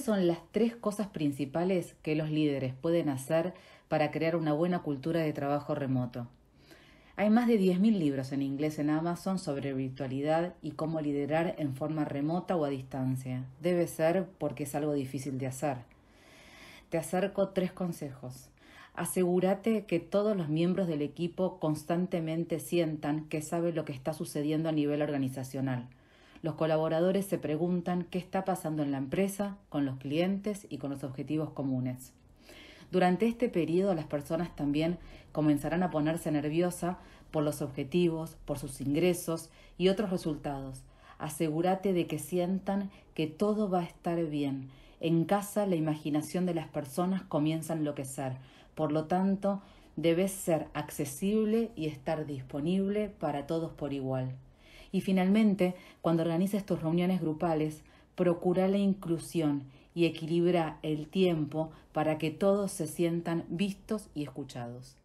son las tres cosas principales que los líderes pueden hacer para crear una buena cultura de trabajo remoto? Hay más de 10.000 libros en inglés en Amazon sobre virtualidad y cómo liderar en forma remota o a distancia. Debe ser porque es algo difícil de hacer. Te acerco tres consejos. Asegúrate que todos los miembros del equipo constantemente sientan que saben lo que está sucediendo a nivel organizacional. Los colaboradores se preguntan qué está pasando en la empresa, con los clientes y con los objetivos comunes. Durante este periodo las personas también comenzarán a ponerse nerviosa por los objetivos, por sus ingresos y otros resultados. Asegúrate de que sientan que todo va a estar bien. En casa la imaginación de las personas comienza a enloquecer. Por lo tanto, debes ser accesible y estar disponible para todos por igual. Y finalmente, cuando organices tus reuniones grupales, procura la inclusión y equilibra el tiempo para que todos se sientan vistos y escuchados.